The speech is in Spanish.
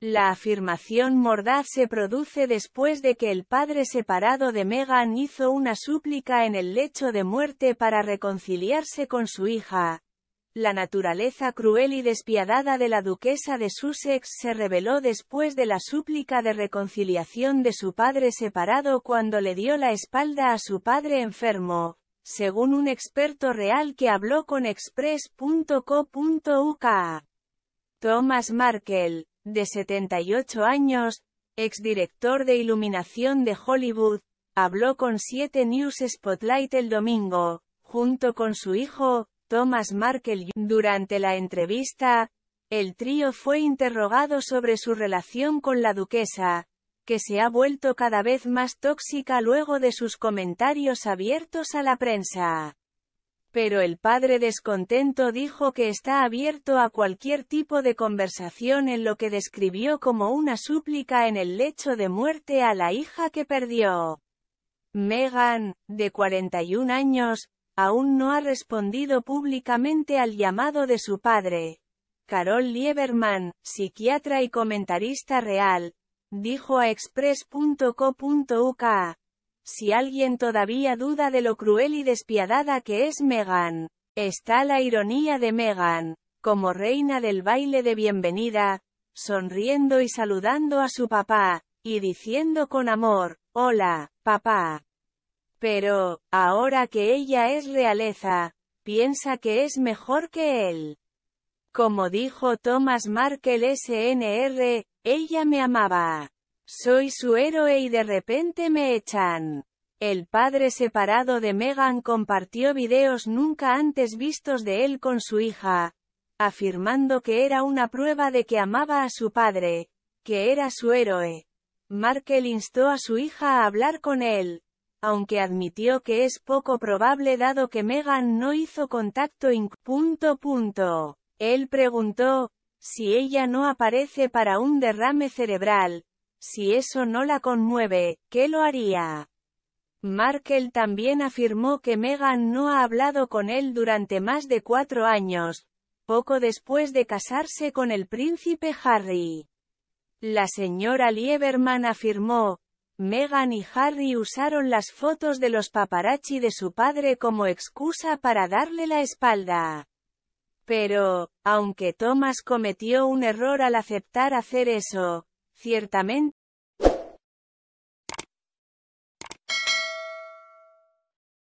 La afirmación mordaz se produce después de que el padre separado de Meghan hizo una súplica en el lecho de muerte para reconciliarse con su hija. La naturaleza cruel y despiadada de la duquesa de Sussex se reveló después de la súplica de reconciliación de su padre separado cuando le dio la espalda a su padre enfermo, según un experto real que habló con express.co.uk. Thomas Markle, de 78 años, exdirector de iluminación de Hollywood, habló con 7 News Spotlight el domingo, junto con su hijo, Thomas Markle. Durante la entrevista, el trío fue interrogado sobre su relación con la duquesa, que se ha vuelto cada vez más tóxica luego de sus comentarios abiertos a la prensa. Pero el padre descontento dijo que está abierto a cualquier tipo de conversación en lo que describió como una súplica en el lecho de muerte a la hija que perdió. Megan, de 41 años, aún no ha respondido públicamente al llamado de su padre. Carol Lieberman, psiquiatra y comentarista real, dijo a express.co.uk, si alguien todavía duda de lo cruel y despiadada que es Megan, está la ironía de Megan, como reina del baile de bienvenida, sonriendo y saludando a su papá, y diciendo con amor, hola, papá. Pero, ahora que ella es realeza, piensa que es mejor que él. Como dijo Thomas Markel SNR, ella me amaba. Soy su héroe y de repente me echan. El padre separado de Meghan compartió videos nunca antes vistos de él con su hija, afirmando que era una prueba de que amaba a su padre, que era su héroe. Markel instó a su hija a hablar con él, aunque admitió que es poco probable dado que Meghan no hizo contacto inc. Punto, punto. Él preguntó, si ella no aparece para un derrame cerebral, si eso no la conmueve, ¿qué lo haría? Markel también afirmó que Meghan no ha hablado con él durante más de cuatro años, poco después de casarse con el príncipe Harry. La señora Lieberman afirmó, Meghan y Harry usaron las fotos de los paparazzi de su padre como excusa para darle la espalda. Pero, aunque Thomas cometió un error al aceptar hacer eso, Ciertamente,